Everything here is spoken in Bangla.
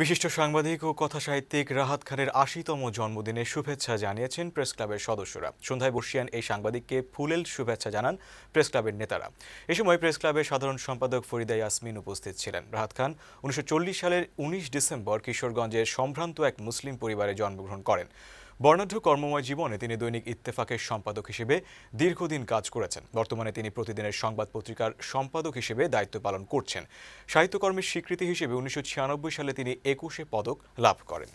বিশিষ্ট সাংবাদিক ও কথাসাহিত্যিক রাহাত খানের আশিতম জন্মদিনে শুভেচ্ছা জানিয়েছেন প্রেস ক্লাবের সদস্যরা সন্ধ্যায় বসিয়ান এই সাংবাদিককে ফুলেল শুভেচ্ছা জানান প্রেস ক্লাবের নেতারা এ সময় প্রেস ক্লাবের সাধারণ সম্পাদক ফরিদা ইয়াসমিন উপস্থিত ছিলেন রাহাত খান উনিশশো সালের উনিশ ডিসেম্বর কিশোরগঞ্জের সম্ভ্রান্ত এক মুসলিম পরিবারে জন্মগ্রহণ করেন বর্ণাঢ্য কর্মময় জীবনে তিনি দৈনিক ইত্তেফাকের সম্পাদক হিসেবে দীর্ঘদিন কাজ করেছেন বর্তমানে তিনি প্রতিদিনের সংবাদ পত্রিকার সম্পাদক হিসেবে দায়িত্ব পালন করছেন সাহিত্যকর্মের স্বীকৃতি হিসেবে উনিশশো সালে তিনি একুশে পদক লাভ করেন